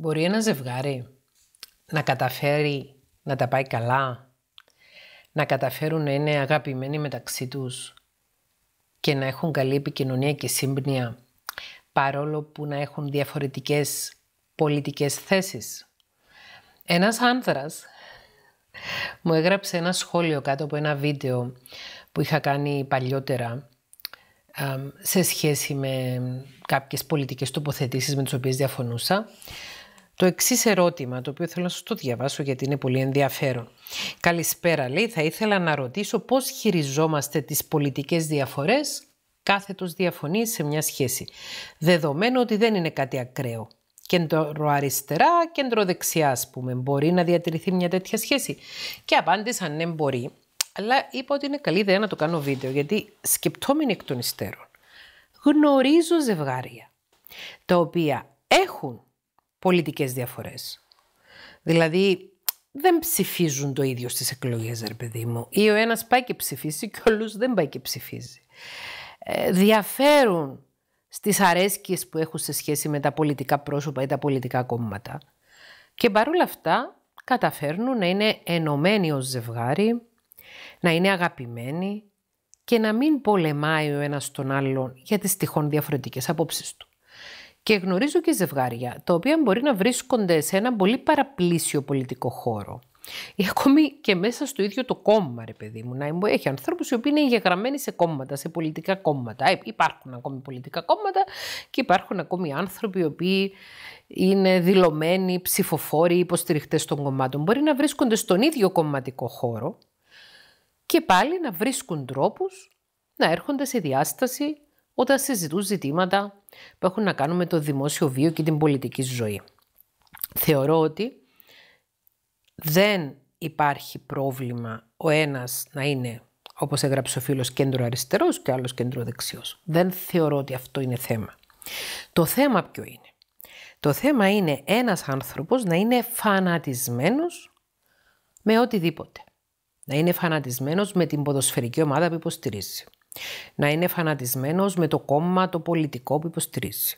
Μπορεί ένα ζευγάρι να καταφέρει να τα πάει καλά, να καταφέρουν να είναι αγαπημένοι μεταξύ τους και να έχουν καλή επικοινωνία και σύμπνοια, παρόλο που να έχουν διαφορετικές πολιτικές θέσεις. Ένας άνθρας μου έγραψε ένα σχόλιο κάτω από ένα βίντεο που είχα κάνει παλιότερα σε σχέση με κάποιες πολιτικές τοποθετήσεις με τις οποίες διαφωνούσα το εξής ερώτημα, το οποίο θέλω να σας το διαβάσω γιατί είναι πολύ ενδιαφέρον. Καλησπέρα, λέει. Θα ήθελα να ρωτήσω πώς χειριζόμαστε τις πολιτικές διαφορές κάθετος διαφωνείς σε μια σχέση. Δεδομένου ότι δεν είναι κάτι ακραίο. Κέντρο αριστερά, κέντρο ας πούμε. Μπορεί να διατηρηθεί μια τέτοια σχέση. Και απάντησαν ναι, μπορεί. Αλλά είπα ότι είναι καλή ιδέα να το κάνω βίντεο, γιατί σκεπτόμενοι εκ των υστέρων γνωρίζω ζευγάρια τα οποία έχουν πολιτικές διαφορές. Δηλαδή, δεν ψηφίζουν το ίδιο στις εκλογές, ρε παιδί μου. Ή ο ένας πάει και ψηφίζει και ο δεν πάει και ψηφίζει. Ε, διαφέρουν στις αρέσκειες που έχουν σε σχέση με τα πολιτικά πρόσωπα ή τα πολιτικά κόμματα. Και παρόλα αυτά καταφέρνουν να είναι ενωμένοι ως ζευγάρι, να είναι αγαπημένοι και να μην πολεμάει ο ένας τον άλλον για τις τυχόν διαφορετικές απόψεις του. Και γνωρίζω και ζευγάρια, τα οποία μπορεί να βρίσκονται σε ένα πολύ παραπλήσιο πολιτικό χώρο. Ή ακόμη και μέσα στο ίδιο το κόμμα, ρε παιδί μου. Να έχει ανθρώπους οι οποίοι είναι εγγεγραμμένοι σε κόμματα, σε πολιτικά κόμματα. Ε, υπάρχουν ακόμη πολιτικά κόμματα και υπάρχουν ακόμη άνθρωποι οι οποίοι είναι δηλωμένοι ψηφοφόροι, υποστηριχτές των κομμάτων. Μπορεί να βρίσκονται στον ίδιο κομματικό χώρο και πάλι να βρίσκουν τρόπους να έρχονται σε διάσταση όταν συζητούν ζητήματα που έχουν να κάνουν με το δημόσιο βίο και την πολιτική ζωή. Θεωρώ ότι δεν υπάρχει πρόβλημα ο ένας να είναι, όπως έγραψε ο φίλος, κέντρο αριστερός και άλλος κέντρο δεξιός. Δεν θεωρώ ότι αυτό είναι θέμα. Το θέμα ποιο είναι. Το θέμα είναι ένας άνθρωπος να είναι φανατισμένος με οτιδήποτε. Να είναι φανατισμένος με την ποδοσφαιρική ομάδα που υποστηρίζει. Να είναι φανατισμένος με το κόμμα το πολιτικό που υποστηρίζει.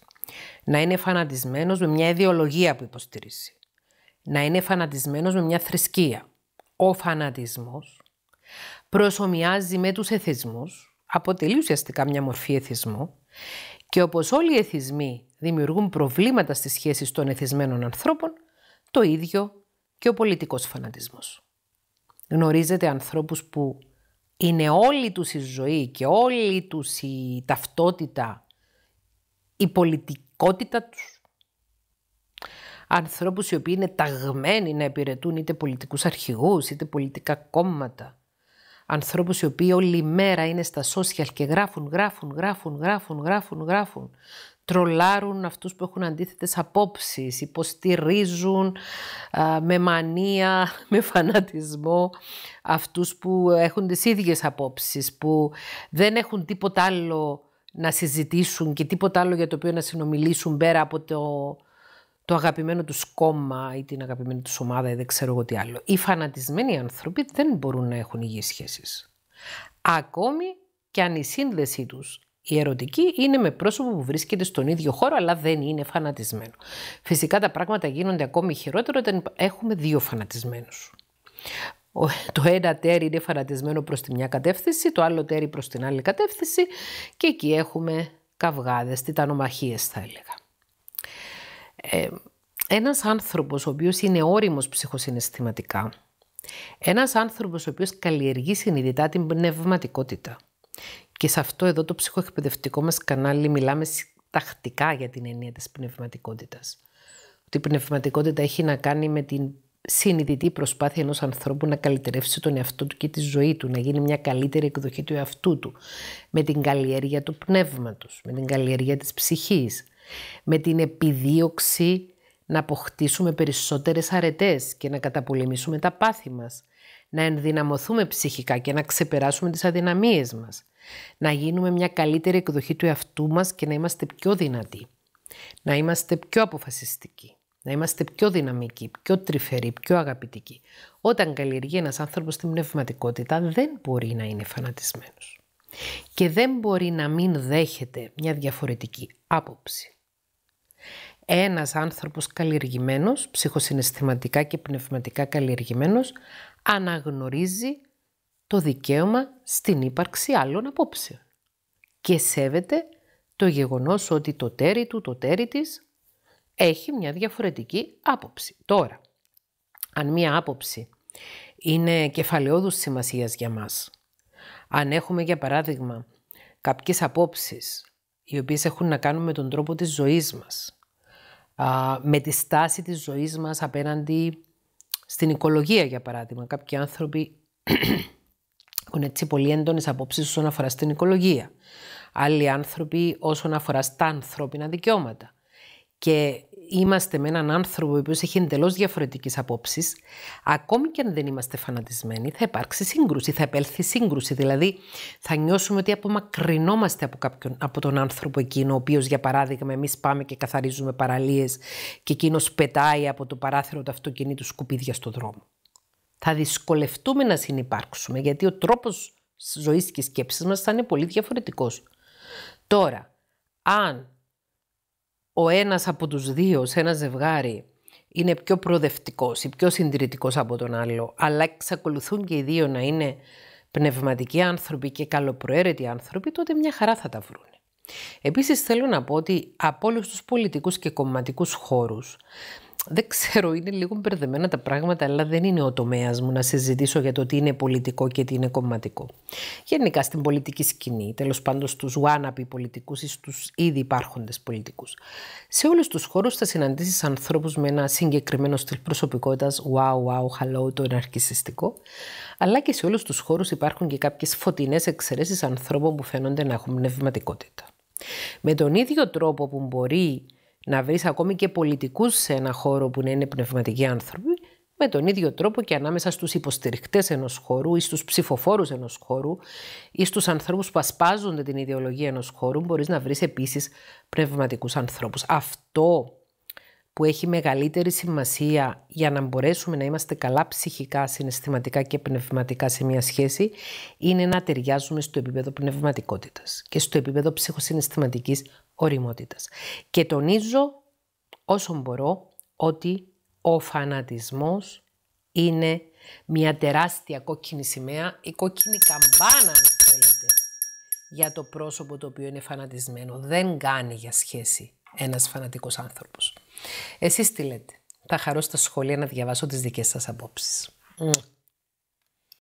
Να είναι φανατισμένος με μια ιδεολογία που υποστηρίζει. Να είναι φανατισμένος με μια θρησκεία. Ο φανατισμός προσωμιάζει με τους εθισμούς, αποτελεί ουσιαστικά μια μορφή εθισμού και όπως όλοι οι εθισμοί δημιουργούν προβλήματα στις σχέσεις των εθισμένων ανθρώπων, το ίδιο και ο πολιτικός φανατισμός. Γνωρίζετε ανθρώπους που είναι όλη τους η ζωή και όλη τους η ταυτότητα, η πολιτικότητα τους. Ανθρώπους οι οποίοι είναι ταγμένοι να υπηρετούν είτε πολιτικούς αρχηγούς, είτε πολιτικά κόμματα, ανθρώπους οι οποίοι όλη μέρα είναι στα social και γράφουν, γράφουν, γράφουν, γράφουν, γράφουν, γράφουν. Τρολάρουν αυτούς που έχουν αντίθετες απόψεις, υποστηρίζουν με μανία, με φανατισμό αυτούς που έχουν τις ίδιες απόψεις, που δεν έχουν τίποτα άλλο να συζητήσουν και τίποτα άλλο για το οποίο να συνομιλήσουν πέρα από το το αγαπημένο τους κόμμα ή την αγαπημένη τους ομάδα ή δεν ξέρω εγώ τι άλλο. Οι φανατισμένοι άνθρωποι δεν μπορούν να έχουν υγιείς σχέσεις. Ακόμη και αν η σύνδεσή τους η ερωτική είναι με πρόσωπο που βρίσκεται στον ίδιο χώρο, αλλά δεν είναι φανατισμένο. Φυσικά τα πράγματα γίνονται ακόμη χειρότερα όταν έχουμε δύο φανατισμένους. Το ένα τέρι είναι φανατισμένο προς τη μια κατεύθυνση, το άλλο τέρι προς την άλλη κατεύθυνση και εκεί έχουμε καυγάδες, τιτανομαχίες θα έλεγα. Ε, ένας άνθρωπος ο οποίος είναι όριμος ψυχοσυναισθηματικά, ένας άνθρωπος ο οποίος καλλιεργεί συνειδητά την πνευματικότητα. Και σε αυτό εδώ το ψυχοεκπαιδευτικό μας κανάλι μιλάμε τακτικά για την έννοια της πνευματικότητας. Ότι η πνευματικότητα έχει να κάνει με την συνειδητή προσπάθεια ενός ανθρώπου να καλυτερεύσει τον εαυτό του και τη ζωή του, να γίνει μια καλύτερη εκδοχή του εαυτού του, με την καλλιέργεια του πνεύματος, με την καλλιέργεια της ψυχής, με την επιδίωξη να αποκτήσουμε περισσότερες αρετές και να καταπολεμήσουμε τα πάθη μας, να ενδυναμωθούμε ψυχικά και να ξεπεράσουμε τις αδυναμίες μας, να γίνουμε μια καλύτερη εκδοχή του εαυτού μας και να είμαστε πιο δυνατοί, να είμαστε πιο αποφασιστικοί, να είμαστε πιο δυναμικοί, πιο τρυφεροί, πιο αγαπητικοί. Όταν καλλιεργεί ένας άνθρωπος την πνευματικότητα δεν μπορεί να είναι φανατισμένος και δεν μπορεί να μην δέχεται μια διαφορετική άποψη. Ένας άνθρωπος καλλιεργημένος, ψυχοσυναισθηματικά και πνευματικά καλλιεργημένος, αναγνωρίζει το δικαίωμα στην ύπαρξη άλλων απόψεων και σέβεται το γεγονός ότι το τέρι του, το τέρι της, έχει μια διαφορετική άποψη. Τώρα, αν μια άποψη είναι κεφαλαιόδους σημασίας για μας, αν έχουμε για παράδειγμα κάποιες απόψεις οι οποίες έχουν να κάνουν με τον τρόπο της ζωής μας, με τη στάση της ζωής μας απέναντι στην οικολογία, για παράδειγμα. Κάποιοι άνθρωποι έχουν έτσι πολύ έντονες απόψεις όσον αφορά στην οικολογία. Άλλοι άνθρωποι όσον αφορά στα ανθρώπινα δικαιώματα. Και είμαστε με έναν άνθρωπο ο έχει εντελώς διαφορετικές απόψεις, ακόμη και αν δεν είμαστε φανατισμένοι, θα υπάρξει σύγκρουση, θα επέλθει σύγκρουση. Δηλαδή, θα νιώσουμε ότι απομακρυνόμαστε από, κάποιον, από τον άνθρωπο εκείνο, ο οποίος, για παράδειγμα, εμείς πάμε και καθαρίζουμε παραλίες και εκείνος πετάει από το παράθυρο του αυτοκινήτου σκουπίδια στον δρόμο. Θα δυσκολευτούμε να συνεπάρξουμε, γιατί ο τρόπος ζωής και σκέψης μας θα είναι πολύ διαφορετικός. Τώρα, αν ο ένας από τους δύο σε ένα ζευγάρι είναι πιο προοδευτικός ή πιο συντηρητικός από τον άλλο, αλλά εξακολουθούν και οι δύο να είναι πνευματικοί άνθρωποι και καλοπροαίρετοι άνθρωποι, τότε μια χαρά θα τα βρουν. Επίσης θέλω να πω ότι από όλους τους πολιτικούς και κομματικούς χώρους δεν ξέρω, είναι λίγο μπερδεμένα τα πράγματα, αλλά δεν είναι ο τομέας μου να συζητήσω για το τι είναι πολιτικό και τι είναι κομματικό. Γενικά στην πολιτική σκηνή, τέλος πάντων στους wannabe πολιτικούς ή στους ήδη υπάρχοντες πολιτικούς. Σε όλους τους χώρους θα συναντήσεις ανθρώπους με ένα συγκεκριμένο στυλ προσωπικότητας, wow, wow, hello, το εναρκιστικό. Αλλά και σε όλους τους χώρους υπάρχουν και κάποιες φωτεινές εξαιρέσεις ανθρώπων που φαίνονται να έχουν πνευματικότητα. Με τον ίδιο τρόπο που μπορεί να βρεις ακόμη και πολιτικούς σε ένα χώρο που να είναι πνευματικοί άνθρωποι, με τον ίδιο τρόπο και ανάμεσα στους υποστηρικτές ενός χώρου ή στους ψηφοφόρους ενός χώρου ή στους ανθρώπους που ασπάζονται την ιδεολογία ενός χώρου μπορείς να βρεις επίσης πνευματικούς ανθρώπους. Αυτό που έχει μεγαλύτερη σημασία για να μπορέσουμε να είμαστε καλά ψυχικά, συναισθηματικά και πνευματικά σε μια σχέση είναι να ταιριάζουμε στο επίπεδο πνευματικότητας και στο επίπεδο ψυχοσυναισθηματικής οριμότητας. Και τονίζω όσο μπορώ ότι ο φανατισμός είναι μια τεράστια κόκκινη σημαία, η κόκκινη καμπάνα αν θέλετε, για το πρόσωπο το οποίο είναι φανατισμένο. Δεν κάνει για σχέση ένας φανατικός άνθρωπος. Εσείς τι λέτε. Θα χαρώ στα σχολεία να διαβάσω τις δικές σας απόψεις.